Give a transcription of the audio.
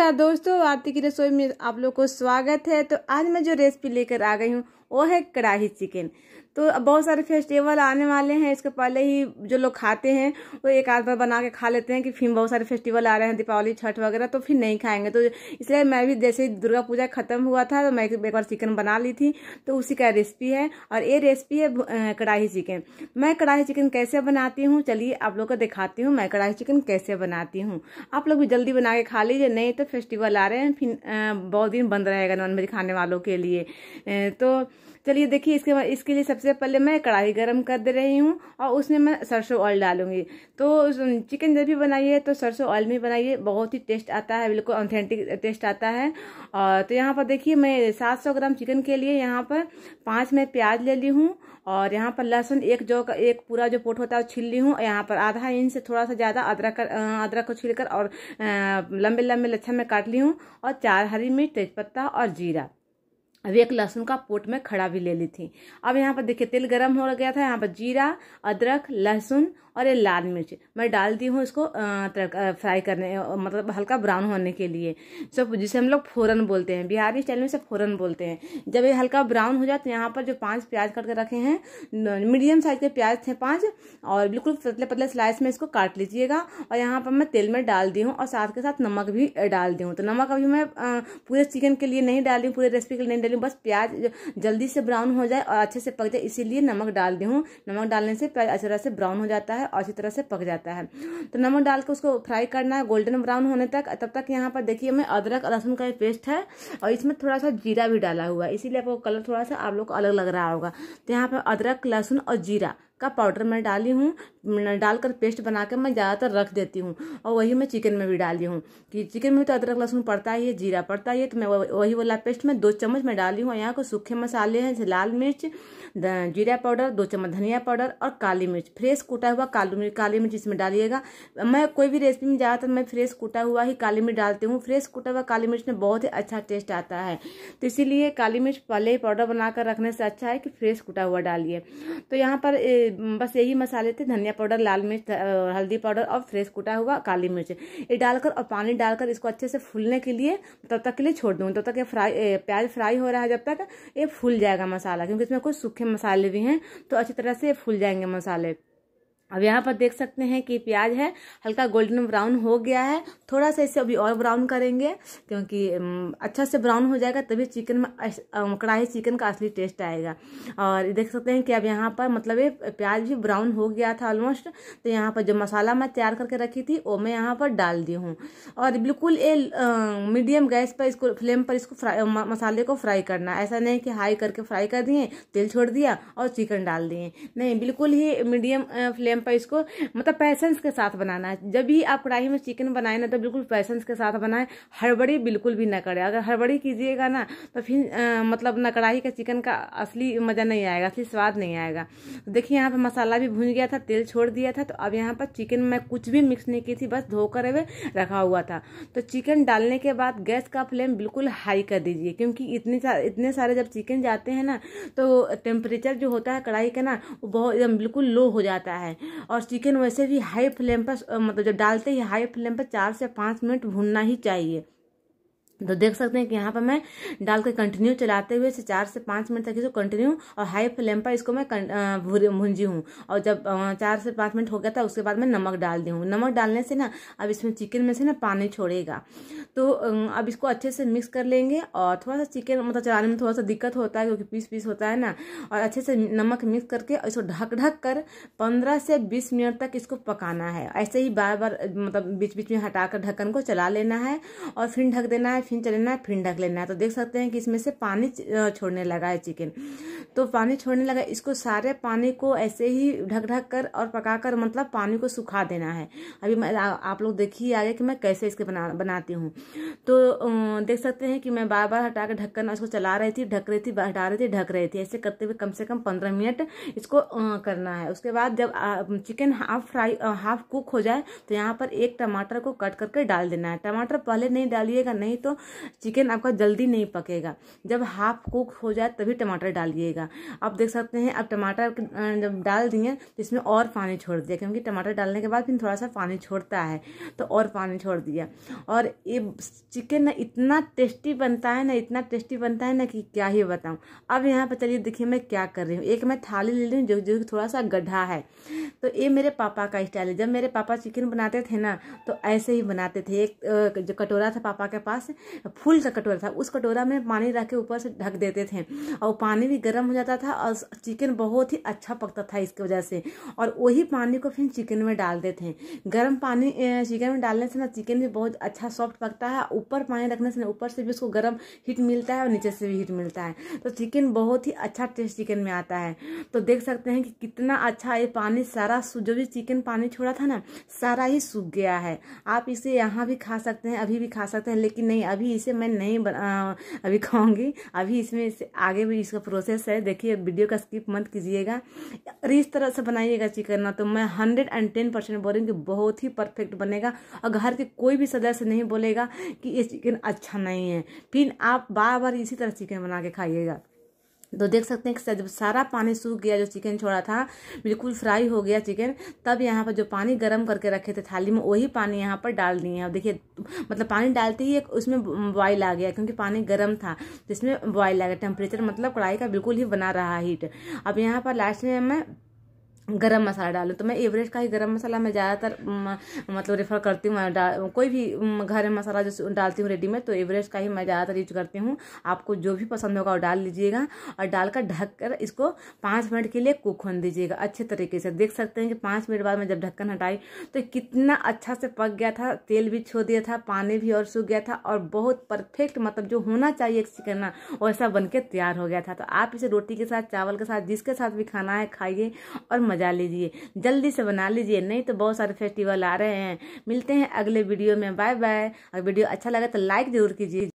नमस्कार दोस्तों आरती की रसोई में आप लोग को स्वागत है तो आज मैं जो रेसिपी लेकर आ गई हूँ वो है कढ़ाही चिकन तो बहुत सारे फेस्टिवल आने वाले हैं इसके पहले ही जो लोग खाते हैं वो एक आध बार बना के खा लेते हैं कि फिर बहुत सारे फेस्टिवल आ रहे हैं दीपावली छठ वगैरह तो फिर नहीं खाएंगे तो इसलिए मैं भी जैसे दुर्गा पूजा खत्म हुआ था तो मैं एक बार चिकन बना ली थी तो उसी का रेसिपी है और ये रेसिपी है कड़ाही चिकन मैं कड़ाही चिकन कैसे बनाती हूँ चलिए आप लोग को दिखाती हूँ मैं कढ़ाई चिकन कैसे बनाती हूँ आप लोग भी जल्दी बना के खा लीजिए नहीं तो फेस्टिवल आ रहे हैं फिर बहुत दिन बंद रहेगा नॉन खाने वालों के लिए तो चलिए देखिए इसके इसके लिए सबसे पहले मैं कढ़ाई गरम कर दे रही हूँ और उसमें मैं सरसों ऑयल डालूंगी तो चिकन जब भी बनाइए तो सरसों ऑयल में बनाइए बहुत ही टेस्ट आता है बिल्कुल ऑथेंटिक टेस्ट आता है और तो यहाँ पर देखिए मैं सात सौ ग्राम चिकन के लिए यहाँ पर पांच मैं प्याज ले ली हूँ और यहाँ पर लहसुन एक जो का एक पूरा जो पोट होता है छील ली हूँ यहाँ पर आधा इंच से थोड़ा सा ज़्यादा अदरक अदरक को छीलकर और लंबे लंबे लच्छा में काट ली हूँ और चार हरी मिर्च तेजपत्ता और जीरा अब एक लहसुन का पोट में खड़ा भी ले ली थी अब यहाँ पर देखिए तेल गरम हो गया था यहाँ पर जीरा अदरक लहसुन और ये लाल मिर्च मैं डाल दी हूँ इसको फ्राई करने मतलब हल्का ब्राउन होने के लिए सब जिसे हम लोग फोरन बोलते हैं बिहारी स्टाइल में से फोरन बोलते हैं जब ये हल्का ब्राउन हो जाए तो यहाँ पर जो पांच प्याज काट कर रखे हैं मीडियम साइज़ के प्याज थे पाँच और बिल्कुल पतले पतले स्लाइस में इसको काट लीजिएगा और यहाँ पर मैं तेल में डाल दी हूँ और साथ के साथ नमक भी डाल दी हूँ तो नमक अभी मैं पूरे चिकन के लिए नहीं डाल रही पूरे रेसिपी के लिए नहीं लूँ बस प्याज जल्दी से ब्राउन हो जाए और अच्छे से पक जाए इसीलिए नमक डाल दी हूँ नमक डालने से प्याज अच्छी तरह से ब्राउन हो जाता है और अच्छी तरह से पक जाता है तो नमक डाल के उसको फ्राई करना है गोल्डन ब्राउन होने तक तब तक यहाँ पर देखिए मैं अदरक लहसुन का पेस्ट है और इसमें थोड़ा सा जीरा भी डाला हुआ है इसीलिए आपको कलर थोड़ा सा आप लोग को अलग लग रहा होगा तो यहाँ पर अदरक लहसुन और जीरा का पाउडर मैं डाली हूँ डालकर पेस्ट बनाकर मैं ज़्यादातर रख देती हूँ और वही मैं चिकन में भी डाली हूँ कि चिकन में तो अदरक लहसुन पड़ता ही है जीरा पड़ता ही है तो मैं वही वाला पेस्ट में दो चम्मच में डाली हूँ यहाँ को सूखे मसाले हैं जैसे लाल मिर्च जीरा पाउडर दो चम्मच धनिया पाउडर और काली मिर्च फ्रेश कूटा हुआ काली मिर्च काली मिर्च इसमें डालिएगा मैं कोई भी रेसिपी में ज़्यादातर मैं फ्रेश कूटा हुआ ही काली मिर्च डालती हूँ फ्रेश कूटा हुआ काली मिर्च में बहुत ही अच्छा टेस्ट आता है तो इसीलिए काली मिर्च पहले ही पाउडर बनाकर रखने से अच्छा है कि फ्रेश कूटा हुआ डालिए तो यहाँ पर बस यही मसाले थे धनिया पाउडर लाल मिर्च हल्दी पाउडर और फ्रेश कुटा हुआ काली मिर्च ये डालकर और पानी डालकर इसको अच्छे से फूलने के लिए तब तक के लिए छोड़ दूँगी तब तक ये फ्राई प्याज फ्राई हो रहा है जब तक ये फूल जाएगा मसाला क्योंकि इसमें कुछ सूखे मसाले भी हैं तो अच्छी तरह से फूल जाएंगे मसाले अब यहाँ पर देख सकते हैं कि प्याज है हल्का गोल्डन ब्राउन हो गया है थोड़ा सा इसे अभी और ब्राउन करेंगे क्योंकि अच्छा से ब्राउन हो जाएगा तभी चिकन में कढ़ाई चिकन का असली टेस्ट आएगा और देख सकते हैं कि अब यहाँ पर मतलब ये प्याज भी ब्राउन हो गया था ऑलमोस्ट तो यहाँ पर जो मसाला मैं तैयार करके रखी थी वो मैं यहाँ पर डाल दी हूँ और बिल्कुल ये मीडियम गैस पर इसको फ्लेम पर इसको फ्राई मसाले को फ्राई करना ऐसा नहीं कि हाई करके फ्राई कर दिए तेल छोड़ दिया और चिकन डाल दिए नहीं बिल्कुल ही मीडियम फ्लेम टाइम पर इसको मतलब पैसेंस के साथ बनाना है जब भी आप कढ़ाई में चिकन बनाए ना तो बिल्कुल पैसेंस के साथ बनाएं हड़बड़ी बिल्कुल भी ना करें अगर हड़बड़ी कीजिएगा ना तो फिर मतलब ना कढ़ाई का चिकन का असली मज़ा नहीं आएगा असली स्वाद नहीं आएगा तो देखिए यहाँ पर मसाला भी भून गया था तेल छोड़ दिया था तो अब यहाँ पर चिकन मैं कुछ भी मिक्स नहीं की थी बस धोकर हुए रखा हुआ था तो चिकन डालने के बाद गैस का फ्लेम बिल्कुल हाई कर दीजिए क्योंकि इतने सारे इतने सारे जब चिकन जाते हैं ना तो टेम्परेचर जो होता है कढ़ाई का ना वो बहुत एकदम बिल्कुल लो हो जाता है और चिकन वैसे भी हाई फ्लेम पर मतलब जब डालते ही हाई फ्लेम पर चार से पाँच मिनट भूनना ही चाहिए तो देख सकते हैं कि यहाँ पर मैं डाल के कंटिन्यू चलाते हुए इसे चार से पाँच मिनट तक इसको कंटिन्यू और हाई फ्लेम पर इसको मैं भूंजी हूँ और जब चार से पाँच मिनट हो गया था उसके बाद मैं नमक डाल दी हूँ नमक डालने से ना अब इसमें चिकन में से ना पानी छोड़ेगा तो अब इसको अच्छे से मिक्स कर लेंगे और थोड़ा सा चिकन मतलब चलाने में थोड़ा सा दिक्कत होता है क्योंकि पीस पीस होता है ना और अच्छे से नमक मिक्स करके इसको ढक ढक कर पंद्रह से बीस मिनट तक इसको पकाना है ऐसे ही बार बार मतलब बीच बीच में हटा कर ढक्कन को चला लेना है और फिर ढक देना है फिर चले है फिर ढक लेना है तो देख सकते हैं कि इसमें से पानी छोड़ने लगा है चिकन तो पानी छोड़ने लगा इसको सारे पानी को ऐसे ही ढक ढक कर और पका कर मतलब पानी को सुखा देना है अभी मैं आ, आप लोग देखिए आगे कि मैं कैसे इसके बना बनाती हूँ तो देख सकते हैं कि मैं बार बार हटा कर ढक्कन इसको चला रही थी ढक रही थी हटा रही थी ढक रही थी ऐसे करते हुए कम से कम पंद्रह मिनट इसको करना है उसके बाद जब chicken half fry half cook हो जाए तो यहाँ पर एक टमाटर को कट करके डाल देना है टमाटर पहले नहीं डालिएगा नहीं तो चिकन आपका जल्दी नहीं पकेगा जब हाफ कुक हो जाए तभी टमाटर डालिएगा आप देख सकते हैं अब टमाटर जब डाल दिए तो इसमें और पानी छोड़ दिया क्योंकि टमाटर डालने के बाद फिर थोड़ा सा पानी छोड़ता है तो और पानी छोड़ दिया और ये चिकन ना इतना टेस्टी बनता है ना इतना टेस्टी बनता है ना कि क्या ही बताऊँ अब यहाँ पर चलिए देखिए मैं क्या कर रही हूँ एक मैं थाली ले लूँ हूँ जो जो थोड़ा सा गड्ढा है तो ये मेरे पापा का स्टाइल है जब मेरे पापा चिकन बनाते थे ना तो ऐसे ही बनाते थे एक जो कटोरा था पापा के पास फूल का कटोरा था उस कटोरा में पानी रख के ऊपर से ढक देते थे और पानी भी गर्म हो जाता था और चिकन बहुत ही अच्छा पकता था इसकी वजह से और वही पानी को फिर चिकन में डालते थे गर्म पानी चिकन में डालने से ना चिकन भी बहुत अच्छा सॉफ्ट पकता है ऊपर पानी रखने से ऊपर से भी उसको गर्म हीट मिलता है और नीचे से भी हीट मिलता है तो चिकन बहुत ही अच्छा टेस्ट चिकन में आता है तो देख सकते हैं कि कितना अच्छा ये पानी सारा जो भी चिकन पानी छोड़ा था ना सारा ही सूख गया है आप इसे यहाँ भी खा सकते हैं अभी भी खा सकते हैं लेकिन नहीं अभी इसे मैं नहीं बना अभी खाऊंगी अभी इसमें इसे आगे भी इसका प्रोसेस है देखिए वीडियो का स्किप मत कीजिएगा और इस तरह से बनाइएगा चिकन ना तो मैं हंड्रेड एंड टेन परसेंट बोल रही हूँ कि बहुत ही परफेक्ट बनेगा और घर के कोई भी सदस्य नहीं बोलेगा कि ये चिकन अच्छा नहीं है फिर आप बार बार इसी तरह चिकन बना के खाइएगा तो देख सकते हैं कि जब सारा पानी सूख गया जो चिकन छोड़ा था बिल्कुल फ्राई हो गया चिकन तब यहाँ पर जो पानी गर्म करके रखे थे थाली में वही पानी यहाँ पर डाल दिए और देखिए मतलब पानी डालते ही एक उसमें बॉयल आ गया क्योंकि पानी गर्म था तो इसमें बॉयल आ गया टेम्परेचर मतलब कढ़ाई का बिल्कुल ही बना रहा हीट अब यहाँ पर लास्ट में मैं गरम मसाला डालूँ तो मैं एवरेज का ही गरम मसाला मैं ज़्यादातर मतलब रेफ़र करती हूँ कोई भी घर में मसाला जो डालती हूँ रेडीमेड तो एवरेज का ही मैं ज़्यादातर यूज करती हूँ आपको जो भी पसंद होगा वो डाल लीजिएगा और डालकर ढक कर इसको पाँच मिनट के लिए कुक होने दीजिएगा अच्छे तरीके से देख सकते हैं कि पाँच मिनट बाद मैं जब ढक्कन हटाई तो कितना अच्छा से पक गया था तेल भी छो दिया था पानी भी और सूख गया था और बहुत परफेक्ट मतलब जो होना चाहिए चिकन वैसा बन के तैयार हो गया था तो आप इसे रोटी के साथ चावल के साथ जिसके साथ भी खाना है खाइए और मज़ा सजा लीजिए जल्दी से बना लीजिए नहीं तो बहुत सारे फेस्टिवल आ रहे हैं मिलते हैं अगले वीडियो में बाय बाय और वीडियो अच्छा लगा तो लाइक ज़रूर कीजिए